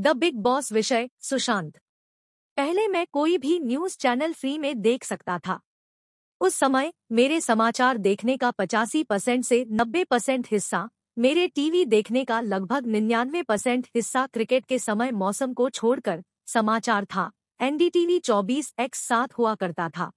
the big boss विषय सुशांत पहले मैं कोई भी न्यूज चैनल फ्री में देख सकता था उस समय मेरे समाचार देखने का पचासी परसेंट से नब्बे परसेंट हिस्सा मेरे टीवी देखने का लगभग निन्यानवे परसेंट हिस्सा क्रिकेट के समय मौसम को छोड़कर समाचार था एनडीटीवी 24 एक्स साथ हुआ करता था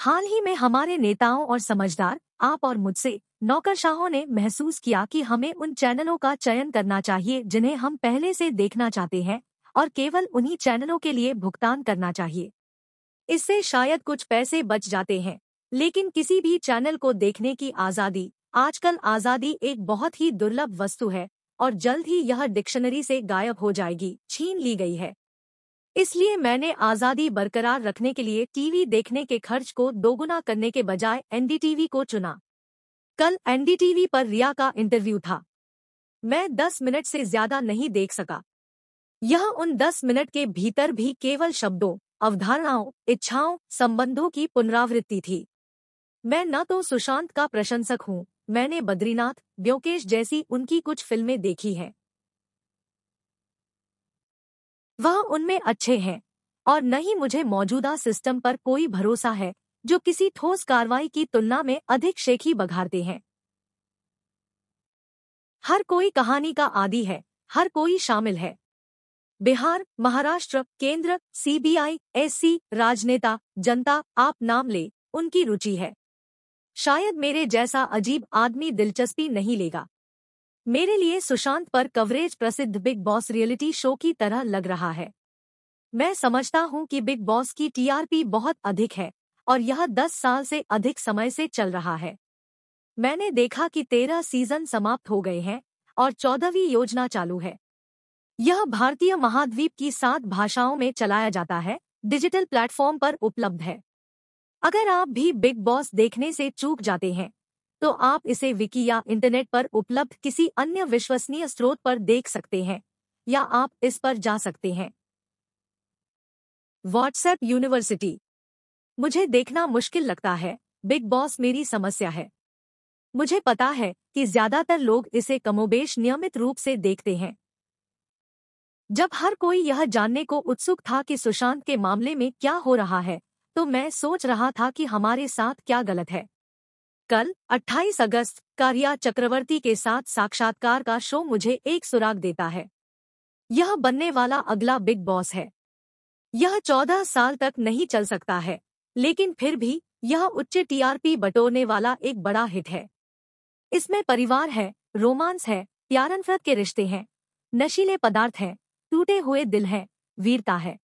हाल ही में हमारे नेताओं और समझदार आप और मुझसे नौकरशाहों ने महसूस किया कि हमें उन चैनलों का चयन करना चाहिए जिन्हें हम पहले से देखना चाहते हैं और केवल उन्हीं चैनलों के लिए भुगतान करना चाहिए इससे शायद कुछ पैसे बच जाते हैं लेकिन किसी भी चैनल को देखने की आज़ादी आजकल आज़ादी एक बहुत ही दुर्लभ वस्तु है और जल्द ही यह डिक्शनरी से गायब हो जाएगी छीन ली गई है इसलिए मैंने आज़ादी बरकरार रखने के लिए टीवी देखने के खर्च को दोगुना करने के बजाय एनडीटीवी को चुना कल एनडीटीवी पर रिया का इंटरव्यू था मैं 10 मिनट से ज्यादा नहीं देख सका यह उन 10 मिनट के भीतर भी केवल शब्दों अवधारणाओं इच्छाओं संबंधों की पुनरावृत्ति थी मैं न तो सुशांत का प्रशंसक हूँ मैंने बद्रीनाथ ब्योकेश जैसी उनकी कुछ फिल्में देखी हैं वह उनमें अच्छे हैं और न ही मुझे मौजूदा सिस्टम पर कोई भरोसा है जो किसी ठोस कार्रवाई की तुलना में अधिक शेखी बघारते हैं हर कोई कहानी का आदि है हर कोई शामिल है बिहार महाराष्ट्र केंद्र सीबीआई एससी राजनेता जनता आप नाम ले उनकी रुचि है शायद मेरे जैसा अजीब आदमी दिलचस्पी नहीं लेगा मेरे लिए सुशांत पर कवरेज प्रसिद्ध बिग बॉस रियलिटी शो की तरह लग रहा है मैं समझता हूं कि बिग बॉस की टीआरपी बहुत अधिक है और यह दस साल से अधिक समय से चल रहा है मैंने देखा कि तेरह सीजन समाप्त हो गए हैं और चौदहवीं योजना चालू है यह भारतीय महाद्वीप की सात भाषाओं में चलाया जाता है डिजिटल प्लेटफॉर्म पर उपलब्ध है अगर आप भी बिग बॉस देखने से चूक जाते हैं तो आप इसे विकी या इंटरनेट पर उपलब्ध किसी अन्य विश्वसनीय स्रोत पर देख सकते हैं या आप इस पर जा सकते हैं व्हाट्सएप यूनिवर्सिटी मुझे देखना मुश्किल लगता है बिग बॉस मेरी समस्या है मुझे पता है कि ज्यादातर लोग इसे कमोबेश नियमित रूप से देखते हैं जब हर कोई यह जानने को उत्सुक था कि सुशांत के मामले में क्या हो रहा है तो मैं सोच रहा था कि हमारे साथ क्या गलत है कल 28 अगस्त कारिया चक्रवर्ती के साथ साक्षात्कार का शो मुझे एक सुराग देता है यह बनने वाला अगला बिग बॉस है यह 14 साल तक नहीं चल सकता है लेकिन फिर भी यह उच्च टीआरपी बटोरने वाला एक बड़ा हिट है इसमें परिवार है रोमांस है प्यार के रिश्ते हैं नशीले पदार्थ हैं टूटे हुए दिल हैं वीरता है